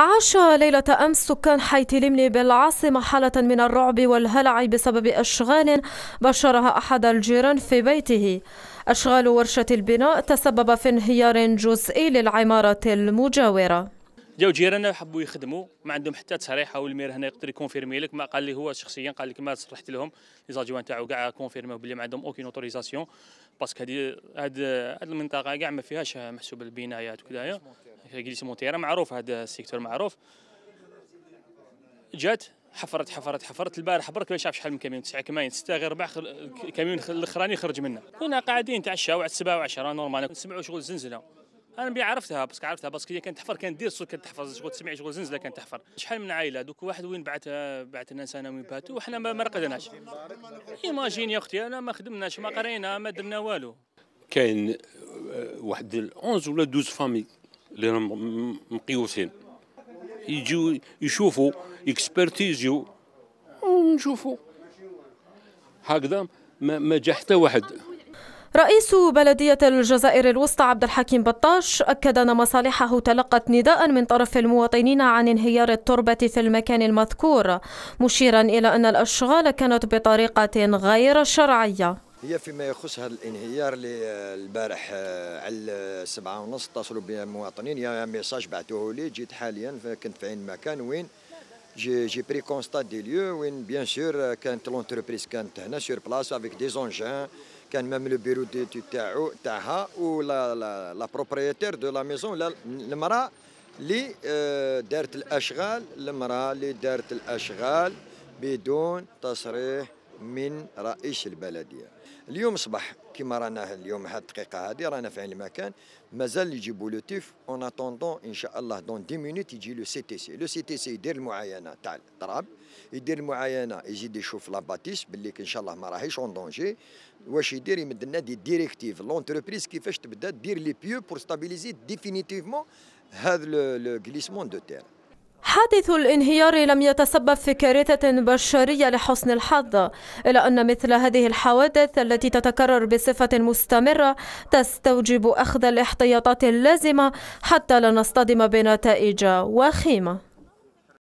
عاش ليلة أمس سكان حي تلملي بالعاصمة حالة من الرعب والهلع بسبب أشغال بشرها أحد الجيران في بيته أشغال ورشة البناء تسبب في انهيار جزئي للعمارة المجاورة جاو جيراننا حبوا يخدموا ما عندهم حتى تصريحه والمير هنا يقدر يكونفيرمي لك ما قال لي هو شخصيا قال لك ما صرحت لهم لي زاجوان تاعو كاع كونفيرميو بلي ما عندهم اوكي اوتوريزاسيون باسكو هذه هذه المنطقه كاع ما فيهاش محسوب البنايات وكذايا جليس مونتيرا معروف هذا السيكتور معروف جات حفرت حفرت حفرت البارح برك ما شاف شحال من كاميون تسعه كماين سته غير ربع خل... كاميون الاخراني خرج منا كنا قاعدين تعشاو على سبعة وعشرة نورمال نسمعوا شغل زنزلة انا بي عرفتها باسكو عرفتها باسكو هي كانت تحفر كانت دير كانت تحفر شغل تسمع شغل زنزله كانت تحفر شحال من عائله دوك واحد وين بعث بعث الناس انا وين باتوا وحنا ما رقدناش ايماجين يا اختي انا ما خدمناش ما قرينا ما درنا والو كاين آه، واحد 11 ولا 12 فامي اللي راهم مقيوسين يجيو يشوفوا اكسبرتيزيو ونشوفوا هكذا ما جا حتى واحد رئيس بلدية الجزائر الوسطى عبد الحكيم بطاش أكد أن مصالحه تلقت نداء من طرف المواطنين عن انهيار التربة في المكان المذكور مشيرا إلى أن الأشغال كانت بطريقة غير شرعية هي فيما يخص هذا الانهيار اللي آه، البارح آه، على سبعة ونص اتصلوا بي مواطنين يا ميساج بعثوه لي جيت حاليا كنت في عين مكان وين جي جي بري كونستات دي ليو وين بيان آه، سور كانت لونتربريز كانت هنا سور بلاصه افيك دي زونجان كان ميم لو بيرو دي تاعو تاعها و لا, لا بروبريتير دو لا ميزون المراه اللي دارت الاشغال المراه اللي دارت الاشغال بدون تصريح من رئيس البلديه اليوم صبح كما رانا اليوم هاد الدقيقه هذه رانا في عين المكان مازال يجيبوا لو تيف اون اتوندون ان شاء الله دون دي مينوت يجي لو سي تي سي لو سي تي سي يدير المعاينه تاع التراب يدير المعاينه يزيد يشوف لاباتيس باللي ان شاء الله ما راهيش اون دونجي واش يدير يمد لنا دي ديريكتيف لونتربريز كيفاش تبدا دير لي بيو بور ستابيليزي ديفينيتيفمون هذا لو غليسمون دو تيرا حادث الانهيار لم يتسبب في كارثة بشرية لحسن الحظ إلا أن مثل هذه الحوادث التي تتكرر بصفة مستمرة تستوجب أخذ الاحتياطات اللازمة حتى لا نصطدم بنتائج وخيمة